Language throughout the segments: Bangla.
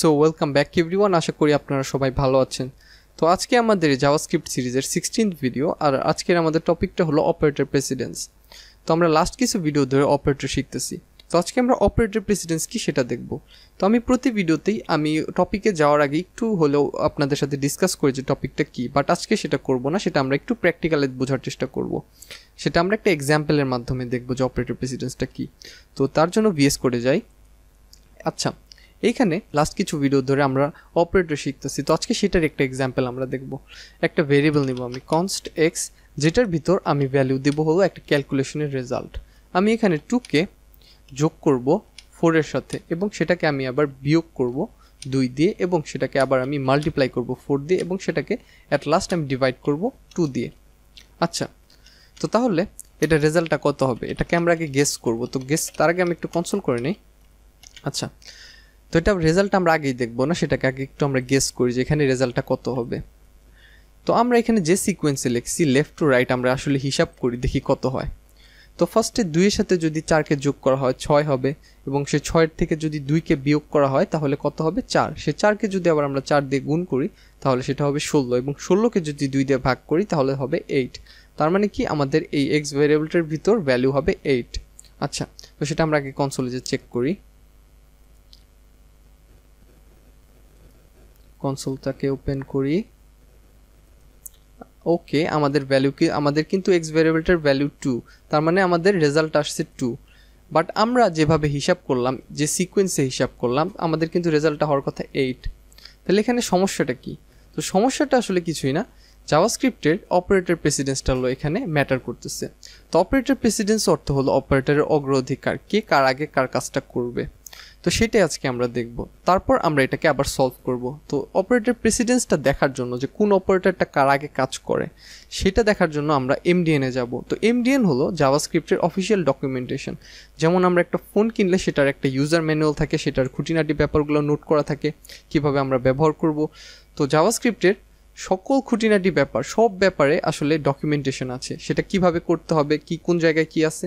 সো ওয়েলকাম ব্যাক এভরিওয়ান আশা করি আপনারা সবাই ভালো আছেন তো আজকে আমাদের জাভাস্ক্রিপ্ট সিরিজের সিক্সটিন্থ ভিডিও আর আজকের আমাদের টপিকটা হলো অপারেটর প্রেসিডেন্স তো আমরা লাস্ট কিছু ভিডিও ধরে অপারেটর শিখতেছি তো আজকে আমরা অপারেটর প্রেসিডেন্স কি সেটা দেখব তো আমি প্রতি ভিডিওতেই আমি টপিকে যাওয়ার আগে একটু হলেও আপনাদের সাথে ডিসকাস করি যে টপিকটা কি বাট আজকে সেটা করব না সেটা আমরা একটু প্র্যাকটিক্যালে বোঝার চেষ্টা করব সেটা আমরা একটা এক্সাম্পলের মাধ্যমে দেখব যে অপারেটর প্রেসিডেন্সটা কি তো তার জন্য ভিএস করে যাই আচ্ছা এইখানে লাস্ট কিছু ভিডিও ধরে আমরা অপারেটর শিখতেছি তো আজকে সেটার একটা এক্সাম্পল আমরা দেখব একটা ভেরিয়েবল নিব আমি কনস্ট এক্স যেটার ভিতর আমি ভ্যালু দেবো হলো একটা ক্যালকুলেশনের রেজাল্ট আমি এখানে টুকে যোগ করব ফোরের সাথে এবং সেটাকে আমি আবার বিয়োগ করব দুই দিয়ে এবং সেটাকে আবার আমি মাল্টিপ্লাই করব ফোর দিয়ে এবং সেটাকে অ্যাট লাস্ট আমি ডিভাইড করব টু দিয়ে আচ্ছা তো তাহলে এটা রেজাল্টটা কত হবে এটাকে আমরা আগে গেস করব তো গেস তার আগে আমি একটু কনসোল করে নিই আচ্ছা তো এটা রেজাল্ট আমরা আগেই দেখবো না সেটাকে আগে একটু আমরা গেস করি যে এখানে রেজাল্টটা কত হবে তো আমরা এখানে যে সিকোয়েন্সে লিখছি লেফট টু রাইট আমরা আসলে হিসাব করি দেখি কত হয় তো ফার্স্টে দুইয়ের সাথে যদি চারকে যোগ করা হয় ছয় হবে এবং সে ছয়ের থেকে যদি দুইকে বিয়োগ করা হয় তাহলে কত হবে চার সে চারকে যদি আবার আমরা চার দিয়ে গুণ করি তাহলে সেটা হবে ষোলো এবং ষোলোকে যদি দুই দিয়ে ভাগ করি তাহলে হবে এইট তার মানে কি আমাদের এই এক্স ভেরিয়েবলটার ভিতর ভ্যালু হবে এইট আচ্ছা তো সেটা আমরা আগে কনসোলে যে চেক করি কনসোলটাকে ওপেন করি ওকে আমাদের ভ্যালু কি আমাদের কিন্তু এক্স ভ্যারিয়েবলটার ভ্যালু টু তার মানে আমাদের রেজাল্ট আসছে টু বাট আমরা যেভাবে হিসাব করলাম যে সিকোয়েন্সে হিসাব করলাম আমাদের কিন্তু রেজাল্টটা হওয়ার কথা এইট তাহলে এখানে সমস্যাটা কি তো সমস্যাটা আসলে কিছুই না জাভাস্ক্রিপ্টের অপারেটর প্রেসিডেন্সটা হলো এখানে ম্যাটার করতেছে তো অপারেটর প্রেসিডেন্স অর্থ হলো অপারেটরের অগ্রাধিকার কে কার আগে কার কাজটা করবে তো সেটাই আজকে আমরা দেখব তারপর আমরা এটাকে আবার সলভ করব তো অপারেটর প্রেসিডেন্সটা দেখার জন্য যে কোন অপারেটরটা কার আগে কাজ করে সেটা দেখার জন্য আমরা এমডিএনে যাব তো এমডিএন হলো জাভাস্ক্রিপ্টের অফিসিয়াল ডকুমেন্টেশন যেমন আমরা একটা ফোন কিনলে সেটার একটা ইউজার ম্যানুয়াল থাকে সেটার খুঁটিনাটি ব্যাপারগুলো নোট করা থাকে কিভাবে আমরা ব্যবহার করব তো জাভাস্ক্রিপ্টের সকল খুঁটিনাটি ব্যাপার সব ব্যাপারে আসলে ডকুমেন্টেশন আছে সেটা কিভাবে করতে হবে কি কোন জায়গায় কি আছে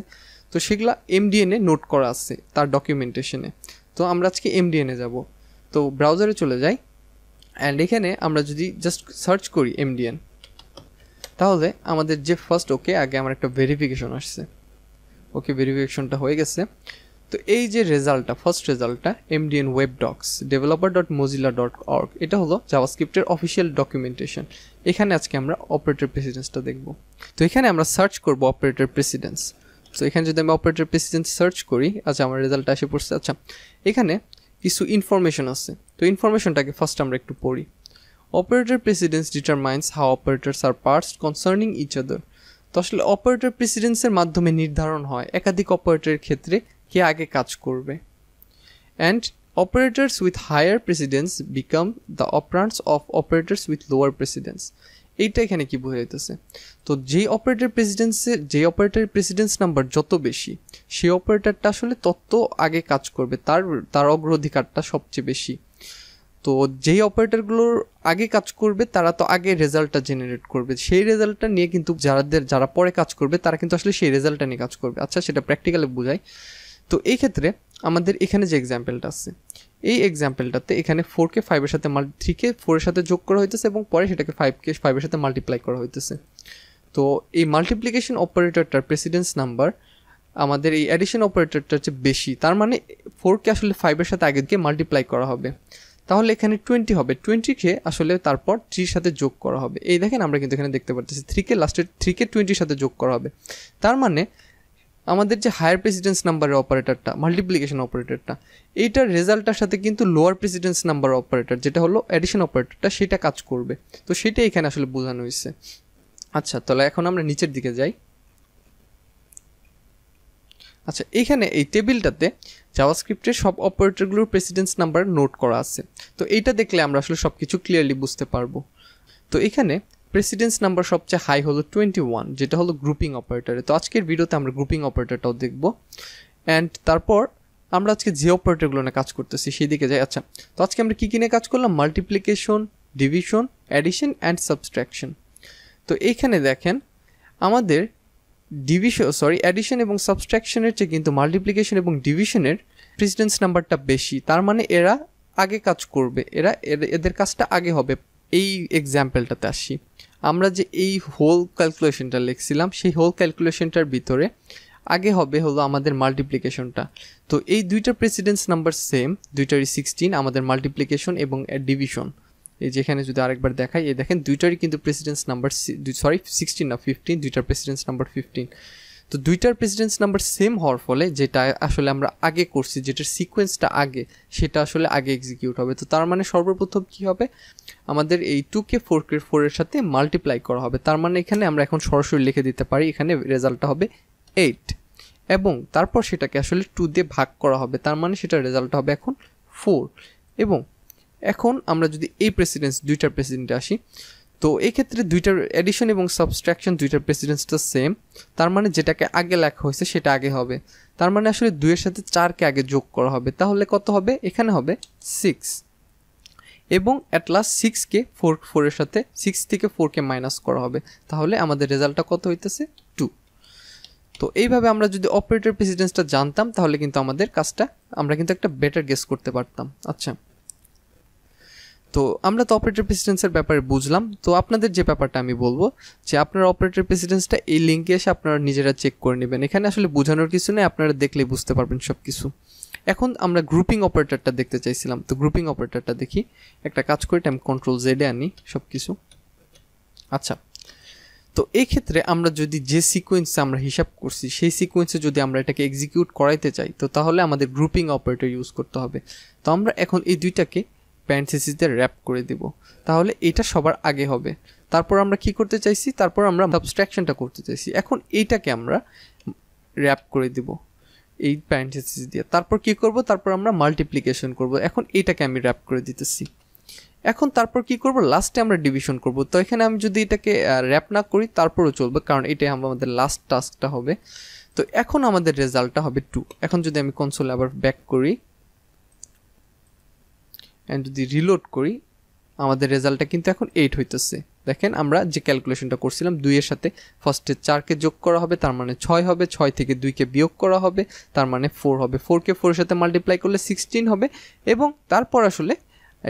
তো সেগুলা এমডিএনে নোট করা আছে তার ডকুমেন্টেশনে তো আমরা আজকে এমডিএনে যাব তো ব্রাউজারে চলে যাই অ্যান্ড এখানে আমরা যদি জাস্ট সার্চ করি এমডিএন তাহলে আমাদের যে ফার্স্ট ওকে আগে আমার একটা ভেরিফিকেশন আসছে ওকে ভেরিফিকেশনটা হয়ে গেছে তো এই যে রেজাল্টটা ফার্স্ট রেজাল্টটা MDN web docs developer dot Mozilla dot org এটা হলো জাভাস্ক্রিপ্টের অফিসিয়াল ডকুমেন্টেশন এখানে আজকে আমরা অপারেটর প্রেসিডেন্সটা দেখব তো এখানে আমরা সার্চ করব অপারেটর প্রেসিডেন্স সো এখানে যদি আমি অপারেটর প্রেসিডেন্ট সার্চ করি আচ্ছা আমার রেজাল্ট আসে পড়ছে আচ্ছা এখানে কিছু ইনফরমেশন আছে তো ইনফরমেশনটাকে ফার্স্ট আমরা একটু পড়ি operator precedence determines how operators are parsed concerning each other তো আসলে অপারেটর প্রেসিডেন্সের মাধ্যমে নির্ধারণ হয় একাধিক অপারেটরের ক্ষেত্রে কে আগে কাজ করবে and operators with higher precedence become the operands of operators with lower precedence এইটা এখানে কি বোঝাইতেছে তো যেই অপারেটর প্রেসিডেন্সের যেই অপারেটর প্রেসিডেন্স নাম্বার যত বেশি সেই অপারেটরটা আসলে তত আগে কাজ করবে তার তার অগ্রাধিকারটা সবচেয়ে বেশি তো যেই অপারেটরগুলোর আগে কাজ করবে তারা তো আগে রেজাল্টটা জেনারেট করবে সেই রেজাল্টটা নিয়ে কিন্তু যারাদের যারা পরে কাজ করবে তারা কিন্তু আসলে সেই রেজাল্টটা নিয়ে কাজ করবে আচ্ছা সেটা প্র্যাকটিক্যালি বোঝায় তো এই ক্ষেত্রে আমাদের এখানে যে এক্সাম্পলটা আছে এই এক্সাম্পলটাতে এখানে কে ফাইভের সাথে মাল্টি থ্রিকে ফোরের সাথে যোগ করা হইতেছে এবং পরে সেটাকে কে ফাইভের সাথে মাল্টিপ্লাই করা হইতেছে তো এই মাল্টিপ্লিকেশন অপারেটরটার প্রেসিডেন্স নাম্বার আমাদের এই অ্যাডিশন অপারেটরটার চেয়ে বেশি তার মানে ফোরকে আসলে ফাইভের সাথে আগে দিকে মাল্টিপ্লাই করা হবে তাহলে এখানে টোয়েন্টি হবে টোয়েন্টিকে আসলে তারপর থ্রির সাথে যোগ করা হবে এই দেখেন আমরা কিন্তু এখানে দেখতে পারতেছি থ্রিকে লাস্টে থ্রিকে টোয়েন্টির সাথে যোগ করা হবে তার মানে আমাদের যে হায়ার প্রেসিডেন্স নাম্বারের অপারেটরটা মাল্টিপ্লিকেশন অপারেটরটা এইটার রেজাল্টটার সাথে কিন্তু লোয়ার প্রেসিডেন্স নাম্বার অপারেটর যেটা হলো অ্যাডিশন অপারেটরটা সেটা কাজ করবে তো সেটা এখানে আসলে বোঝানো হয়েছে আচ্ছা তাহলে এখন আমরা নিচের দিকে যাই আচ্ছা এখানে এই টেবিলটাতে স্ক্রিপ্টের সব অপারেটরগুলোর প্রেসিডেন্স নাম্বার নোট করা আছে তো এইটা দেখলে আমরা আসলে সব কিছু ক্লিয়ারলি বুঝতে পারবো তো এখানে প্রেসিডেন্স নাম্বার সবচেয়ে হাই হলো টোয়েন্টি ওয়ান যেটা হলো গ্রুপিং অপারেটারে তো আজকের ভিডিওতে আমরা গ্রুপিং অপারেটারটাও দেখব অ্যান্ড তারপর আমরা আজকে যে অপারেটারগুলো নিয়ে কাজ করতেছি সেই দিকে যাই আচ্ছা তো আজকে আমরা কী কী নিয়ে কাজ করলাম multiplication division addition and subtraction তো এইখানে দেখেন আমাদের ডিভিশন সরি অ্যাডিশন এবং সাবস্ট্রাকশনের চেয়ে কিন্তু মাল্টিপ্লিকেশন এবং ডিভিশনের প্রেসিডেন্স নাম্বারটা বেশি তার মানে এরা আগে কাজ করবে এরা এদের কাজটা আগে হবে এই এক্সাম্পলটাতে আসি আমরা যে এই হোল ক্যালকুলেশনটা লিখছিলাম সেই হোল ক্যালকুলেশনটার ভিতরে আগে হবে হলো আমাদের মাল্টিপ্লিকেশনটা তো এই দুইটা প্রেসিডেন্স নাম্বার সেম দুইটারই সিক্সটিন আমাদের মাল্টিপ্লিকেশন এবং ডিভিশন এই যেখানে যদি আরেকবার দেখাই এই দেখেন দুইটারই কিন্তু প্রেসিডেন্স নাম্বার সরি সিক্সটিন না ফিফটিন দুইটার প্রেসিডেন্স নাম্বার ফিফটিন তো দুইটার প্রেসিডেন্স নাম্বার সেম হওয়ার ফলে যেটা আসলে আমরা আগে করছি যেটার সিকোয়েন্সটা আগে সেটা আসলে আগে এক্সিকিউট হবে তো তার মানে সর্বপ্রথম কি হবে আমাদের এই টুকে ফোর কে ফোরের সাথে মাল্টিপ্লাই করা হবে তার মানে এখানে আমরা এখন সরাসরি লিখে দিতে পারি এখানে রেজাল্টটা হবে এইট এবং তারপর সেটাকে আসলে টু দিয়ে ভাগ করা হবে তার মানে সেটার রেজাল্ট হবে এখন ফোর এবং এখন আমরা যদি এই প্রেসিডেন্স দুইটার প্রেসিডেন্টে আসি তো এক্ষেত্রে দুইটার অ্যাডিশন এবং সাবস্ট্রাকশন দুইটার প্রেসিডেন্সটা সেম তার মানে যেটাকে আগে লেখা হয়েছে সেটা আগে হবে তার মানে আসলে দুইয়ের সাথে চারকে আগে যোগ করা হবে তাহলে কত হবে এখানে হবে সিক্স এবং অ্যাট লাস্ট সিক্সকে ফোর ফোরের সাথে সিক্স থেকে ফোরকে মাইনাস করা হবে তাহলে আমাদের রেজাল্টটা কত হইতেছে টু তো এইভাবে আমরা যদি অপারেটর প্রেসিডেন্সটা জানতাম তাহলে কিন্তু আমাদের কাজটা আমরা কিন্তু একটা বেটার গেস করতে পারতাম আচ্ছা তো আমরা তো অপারেটর প্রেসিডেন্সের ব্যাপারে বুঝলাম তো আপনাদের যে ব্যাপারটা আমি বলবো যে আপনার অপারেটর প্রেসিডেন্সটা এই লিঙ্কে এসে আপনারা নিজেরা চেক করে নেবেন এখানে আসলে বোঝানোর কিছু নেই আপনারা দেখলে বুঝতে পারবেন সব কিছু এখন আমরা গ্রুপিং অপারেটরটা দেখতে চাইছিলাম তো গ্রুপিং অপারেটরটা দেখি একটা কাজ করে আমি কন্ট্রোল জেডে আনি সব কিছু আচ্ছা তো এই ক্ষেত্রে আমরা যদি যে সিকোয়েন্সে আমরা হিসাব করছি সেই সিকোয়েন্সে যদি আমরা এটাকে এক্সিকিউট করাইতে চাই তো তাহলে আমাদের গ্রুপিং অপারেটর ইউজ করতে হবে তো আমরা এখন এই দুইটাকে প্যারেন্থেসিসতে র্যাপ করে দিব তাহলে এটা সবার আগে হবে তারপর আমরা কি করতে চাইছি তারপর আমরা সাবস্ট্রাকশনটা করতে চাইছি এখন এইটাকে আমরা র্যাপ করে দিব এই প্যারেন্থেসিস দিয়ে তারপর কি করব তারপর আমরা মাল্টিপ্লিকেশন করব এখন এইটাকে আমি র্যাপ করে দিতেছি এখন তারপর কি করব লাস্টে আমরা ডিভিশন করব তো এখানে আমি যদি এটাকে র্যাপ না করি তারপরও চলবে কারণ এটাই আমাদের লাস্ট টাস্কটা হবে তো এখন আমাদের রেজাল্টটা হবে টু এখন যদি আমি কনসোলে আবার ব্যাক করি অ্যান্ড যদি রিলোড করি আমাদের রেজাল্টটা কিন্তু এখন এইট হইতেছে দেখেন আমরা যে ক্যালকুলেশনটা করছিলাম দুইয়ের সাথে ফার্স্টে চারকে যোগ করা হবে তার মানে ছয় হবে ছয় থেকে দুইকে বিয়োগ করা হবে তার মানে ফোর হবে ফোরকে ফোরের সাথে মাল্টিপ্লাই করলে সিক্সটিন হবে এবং তারপর আসলে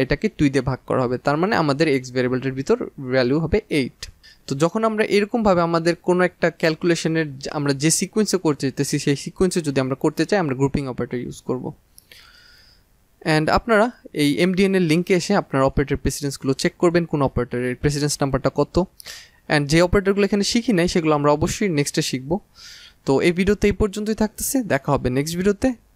এটাকে টুই দিয়ে ভাগ করা হবে তার মানে আমাদের এক্স ভ্যারিয়েবলটার ভিতর ভ্যালু হবে এইট তো যখন আমরা এরকমভাবে আমাদের কোনো একটা ক্যালকুলেশনের আমরা যে সিকুয়েন্সে করতে যেতেছি সেই সিকুয়েন্সে যদি আমরা করতে চাই আমরা গ্রুপিং অপারেটর ইউজ করবো অ্যান্ড আপনারা এই এমডিএনের লিঙ্কে এসে আপনার অপারেটর প্রেসিডেন্সগুলো চেক করবেন কোন অপারেটরের প্রেসিডেন্স নাম্বারটা কত অ্যান্ড যে অপারেটরগুলো এখানে শিখি নাই সেগুলো আমরা অবশ্যই নেক্সটে শিখবো তো এই ভিডিওতে এই পর্যন্তই থাকতেছে দেখা হবে নেক্সট ভিডিওতে